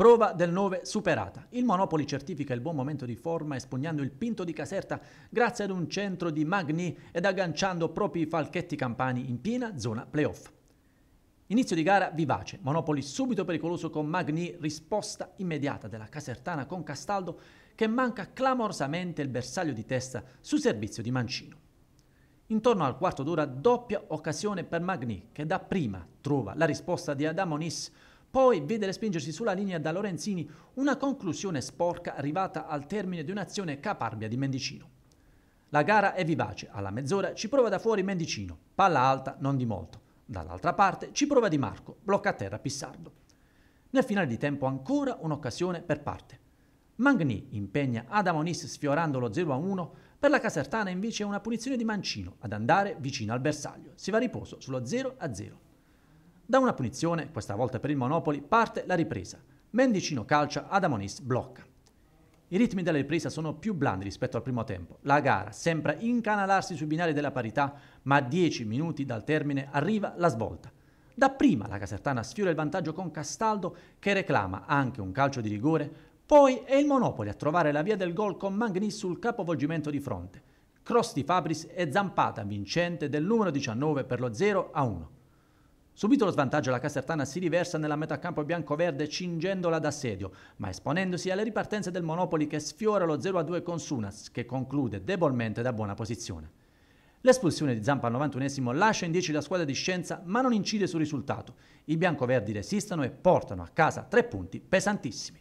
Prova del 9 superata. Il Monopoli certifica il buon momento di forma espugnando il Pinto di Caserta grazie ad un centro di Magni ed agganciando propri falchetti campani in piena zona playoff. Inizio di gara vivace, Monopoli subito pericoloso con Magni, risposta immediata della Casertana con Castaldo che manca clamorosamente il bersaglio di testa su servizio di Mancino. Intorno al quarto d'ora doppia occasione per Magni che da prima trova la risposta di Adamo Adamonis poi vede respingersi sulla linea da Lorenzini una conclusione sporca arrivata al termine di un'azione caparbia di Mendicino. La gara è vivace, alla mezz'ora ci prova da fuori Mendicino, palla alta non di molto. Dall'altra parte ci prova Di Marco, blocca a terra Pissardo. Nel finale di tempo ancora un'occasione per parte. Magni impegna Adamonis sfiorando lo 0-1, per la Casertana invece è una punizione di Mancino ad andare vicino al bersaglio. Si va a riposo sullo 0-0. Da una punizione, questa volta per il Monopoli, parte la ripresa. Mendicino calcia, Adamonis blocca. I ritmi della ripresa sono più blandi rispetto al primo tempo. La gara sembra incanalarsi sui binari della parità, ma a 10 minuti dal termine arriva la svolta. Dapprima la Casertana sfiora il vantaggio con Castaldo che reclama anche un calcio di rigore, poi è il Monopoli a trovare la via del gol con Magnis sul capovolgimento di fronte. Cross di Fabris e zampata vincente del numero 19 per lo 0 a 1. Subito lo svantaggio la Casertana si riversa nella metà campo bianco-verde cingendola d'assedio, ma esponendosi alle ripartenze del Monopoli che sfiora lo 0-2 con Sunas, che conclude debolmente da buona posizione. L'espulsione di Zampa al 91 lascia in 10 la squadra di Scienza, ma non incide sul risultato. I biancoverdi resistono e portano a casa tre punti pesantissimi.